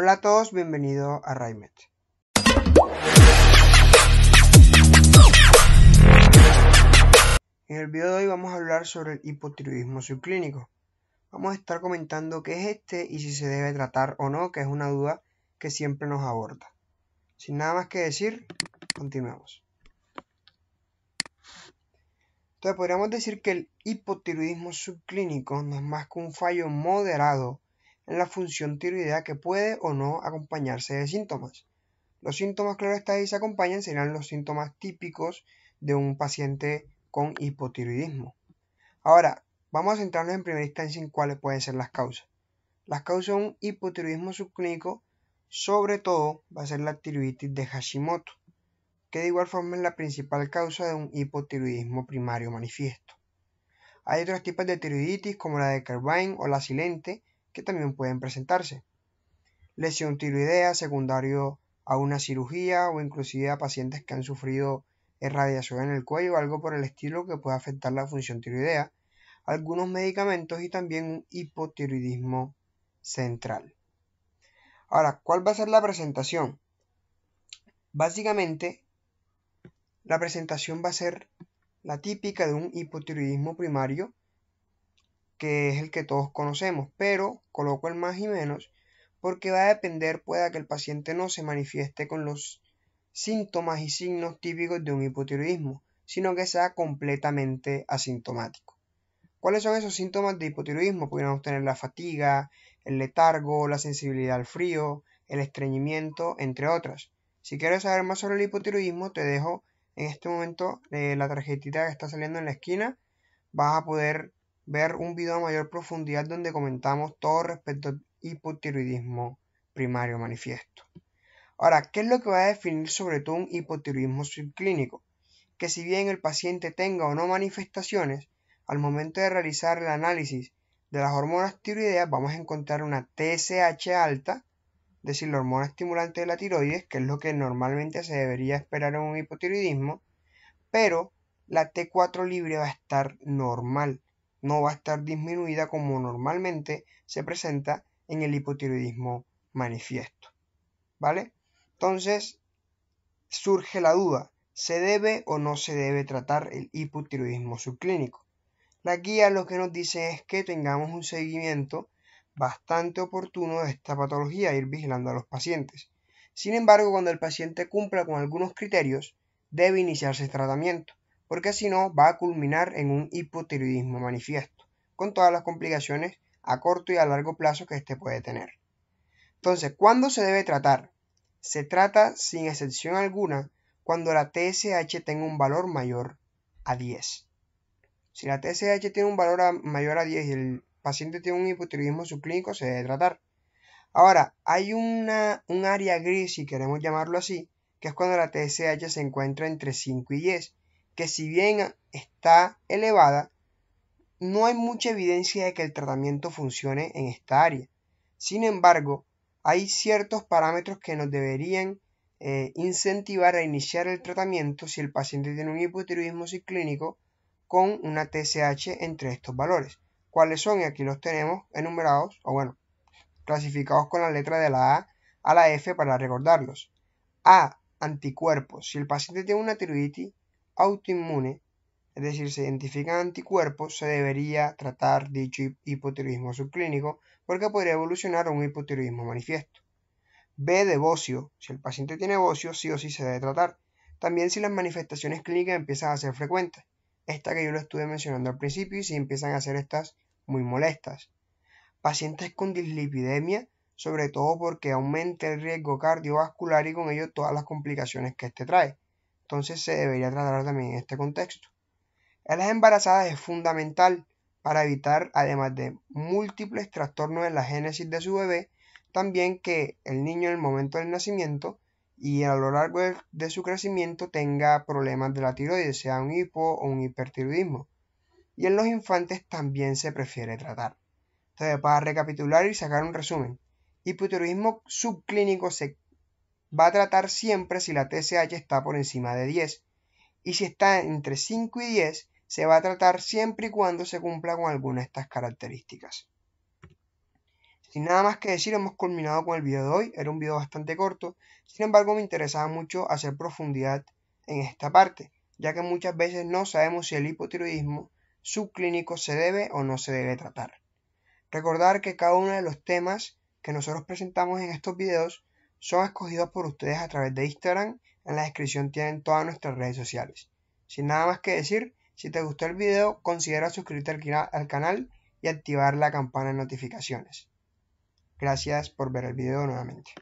Hola a todos, bienvenido a Raimet. En el video de hoy vamos a hablar sobre el hipotiroidismo subclínico. Vamos a estar comentando qué es este y si se debe tratar o no, que es una duda que siempre nos aborda. Sin nada más que decir, continuamos. Entonces podríamos decir que el hipotiroidismo subclínico no es más que un fallo moderado en la función tiroidea que puede o no acompañarse de síntomas. Los síntomas, que está, ahí se acompañan, serán los síntomas típicos de un paciente con hipotiroidismo. Ahora, vamos a centrarnos en primera instancia en cuáles pueden ser las causas. Las causas de un hipotiroidismo subclínico, sobre todo, va a ser la tiroiditis de Hashimoto, que de igual forma es la principal causa de un hipotiroidismo primario manifiesto. Hay otros tipos de tiroiditis como la de Carbine o la silente, que también pueden presentarse. Lesión tiroidea secundario a una cirugía o inclusive a pacientes que han sufrido irradiación en el cuello o algo por el estilo que puede afectar la función tiroidea, algunos medicamentos y también un hipotiroidismo central. Ahora, ¿cuál va a ser la presentación? Básicamente, la presentación va a ser la típica de un hipotiroidismo primario que es el que todos conocemos, pero coloco el más y menos porque va a depender pueda que el paciente no se manifieste con los síntomas y signos típicos de un hipotiroidismo, sino que sea completamente asintomático. ¿Cuáles son esos síntomas de hipotiroidismo? Podríamos tener la fatiga, el letargo, la sensibilidad al frío, el estreñimiento, entre otras. Si quieres saber más sobre el hipotiroidismo, te dejo en este momento eh, la tarjetita que está saliendo en la esquina. Vas a poder ver un video a mayor profundidad donde comentamos todo respecto al hipotiroidismo primario manifiesto. Ahora, ¿qué es lo que va a definir sobre todo un hipotiroidismo subclínico? Que si bien el paciente tenga o no manifestaciones, al momento de realizar el análisis de las hormonas tiroideas vamos a encontrar una TSH alta, es decir, la hormona estimulante de la tiroides, que es lo que normalmente se debería esperar en un hipotiroidismo, pero la T4 libre va a estar normal no va a estar disminuida como normalmente se presenta en el hipotiroidismo manifiesto. ¿Vale? Entonces, surge la duda, ¿se debe o no se debe tratar el hipotiroidismo subclínico? La guía lo que nos dice es que tengamos un seguimiento bastante oportuno de esta patología, ir vigilando a los pacientes. Sin embargo, cuando el paciente cumpla con algunos criterios, debe iniciarse el tratamiento porque si no va a culminar en un hipotiroidismo manifiesto, con todas las complicaciones a corto y a largo plazo que éste puede tener. Entonces, ¿cuándo se debe tratar? Se trata sin excepción alguna cuando la TSH tenga un valor mayor a 10. Si la TSH tiene un valor mayor a 10 y el paciente tiene un hipotiroidismo subclínico, se debe tratar. Ahora, hay un área gris, si queremos llamarlo así, que es cuando la TSH se encuentra entre 5 y 10 que si bien está elevada, no hay mucha evidencia de que el tratamiento funcione en esta área. Sin embargo, hay ciertos parámetros que nos deberían eh, incentivar a iniciar el tratamiento si el paciente tiene un hipotiroidismo ciclínico con una TSH entre estos valores. ¿Cuáles son? Y aquí los tenemos enumerados, o bueno, clasificados con la letra de la A a la F para recordarlos. A, anticuerpos. Si el paciente tiene una tiroiditis autoinmune, es decir, se identifican anticuerpos, se debería tratar dicho hipotiroidismo subclínico porque podría evolucionar a un hipotiroidismo manifiesto. B de bocio. Si el paciente tiene bocio, sí o sí se debe tratar. También si las manifestaciones clínicas empiezan a ser frecuentes. Esta que yo lo estuve mencionando al principio y si empiezan a ser estas muy molestas. Pacientes con dislipidemia, sobre todo porque aumenta el riesgo cardiovascular y con ello todas las complicaciones que este trae entonces se debería tratar también en este contexto. En las embarazadas es fundamental para evitar, además de múltiples trastornos en la génesis de su bebé, también que el niño en el momento del nacimiento y a lo largo de su crecimiento tenga problemas de la tiroides, sea un hipo o un hipertiroidismo. Y en los infantes también se prefiere tratar. Entonces, para recapitular y sacar un resumen, hipotiroidismo subclínico se va a tratar siempre si la TSH está por encima de 10. Y si está entre 5 y 10, se va a tratar siempre y cuando se cumpla con alguna de estas características. Sin nada más que decir, hemos culminado con el video de hoy. Era un video bastante corto, sin embargo me interesaba mucho hacer profundidad en esta parte, ya que muchas veces no sabemos si el hipotiroidismo subclínico se debe o no se debe tratar. Recordar que cada uno de los temas que nosotros presentamos en estos videos son escogidos por ustedes a través de Instagram. En la descripción tienen todas nuestras redes sociales. Sin nada más que decir, si te gustó el video, considera suscribirte al, canal y activar la campana de notificaciones. Gracias por ver el video nuevamente.